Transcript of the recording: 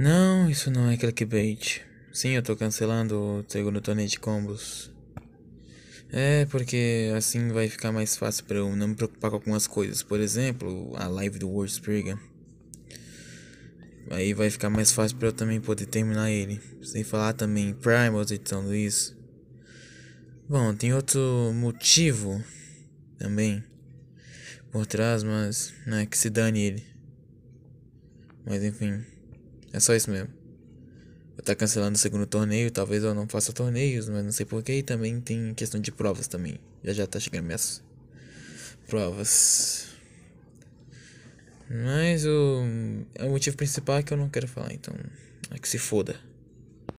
Não, isso não é clickbait. Sim, eu tô cancelando o segundo torneio de combos. É, porque assim vai ficar mais fácil para eu não me preocupar com algumas coisas. Por exemplo, a live do World Springer. Aí vai ficar mais fácil para eu também poder terminar ele. Sem falar também Primals e tudo isso. Bom, tem outro motivo também por trás, mas não é que se dane ele. Mas enfim. É só isso mesmo. Vou estar tá cancelando o segundo torneio, talvez eu não faça torneios, mas não sei porquê. E também tem questão de provas também. Já já tá chegando minhas provas. Mas o, o motivo principal é que eu não quero falar, então é que se foda.